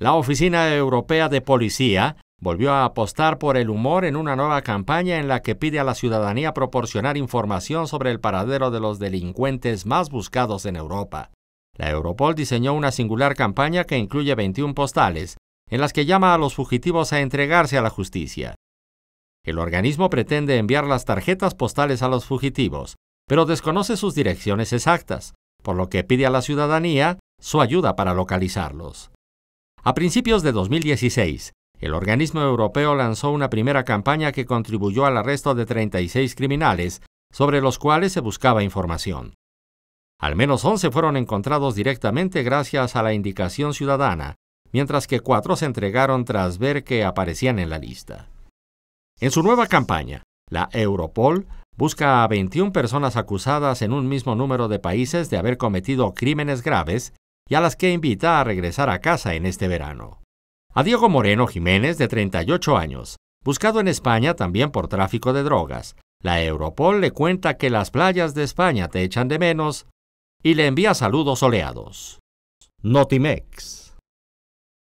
La Oficina Europea de Policía volvió a apostar por el humor en una nueva campaña en la que pide a la ciudadanía proporcionar información sobre el paradero de los delincuentes más buscados en Europa. La Europol diseñó una singular campaña que incluye 21 postales, en las que llama a los fugitivos a entregarse a la justicia. El organismo pretende enviar las tarjetas postales a los fugitivos, pero desconoce sus direcciones exactas, por lo que pide a la ciudadanía su ayuda para localizarlos. A principios de 2016, el organismo europeo lanzó una primera campaña que contribuyó al arresto de 36 criminales sobre los cuales se buscaba información. Al menos 11 fueron encontrados directamente gracias a la indicación ciudadana, mientras que cuatro se entregaron tras ver que aparecían en la lista. En su nueva campaña, la Europol busca a 21 personas acusadas en un mismo número de países de haber cometido crímenes graves y a las que invita a regresar a casa en este verano. A Diego Moreno Jiménez, de 38 años, buscado en España también por tráfico de drogas, la Europol le cuenta que las playas de España te echan de menos y le envía saludos soleados. Notimex.